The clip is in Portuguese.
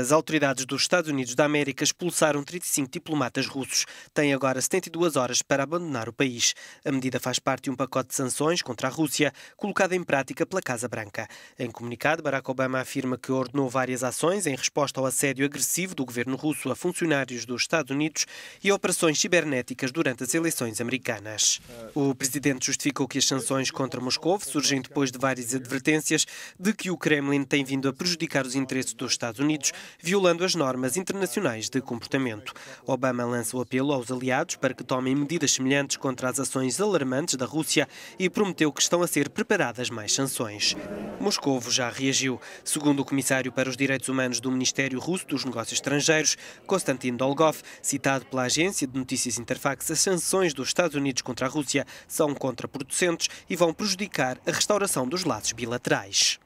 As autoridades dos Estados Unidos da América expulsaram 35 diplomatas russos. Têm agora 72 horas para abandonar o país. A medida faz parte de um pacote de sanções contra a Rússia, colocado em prática pela Casa Branca. Em comunicado, Barack Obama afirma que ordenou várias ações em resposta ao assédio agressivo do governo russo a funcionários dos Estados Unidos e a operações cibernéticas durante as eleições americanas. O presidente justificou que as sanções contra Moscou surgem depois de várias advertências de que o Kremlin tem vindo a prejudicar os interesses dos Estados Unidos violando as normas internacionais de comportamento. Obama lança o apelo aos aliados para que tomem medidas semelhantes contra as ações alarmantes da Rússia e prometeu que estão a ser preparadas mais sanções. Moscovo já reagiu. Segundo o comissário para os direitos humanos do Ministério Russo dos Negócios Estrangeiros, Konstantin Dolgov, citado pela agência de notícias Interfax, as sanções dos Estados Unidos contra a Rússia são contraproducentes e vão prejudicar a restauração dos laços bilaterais.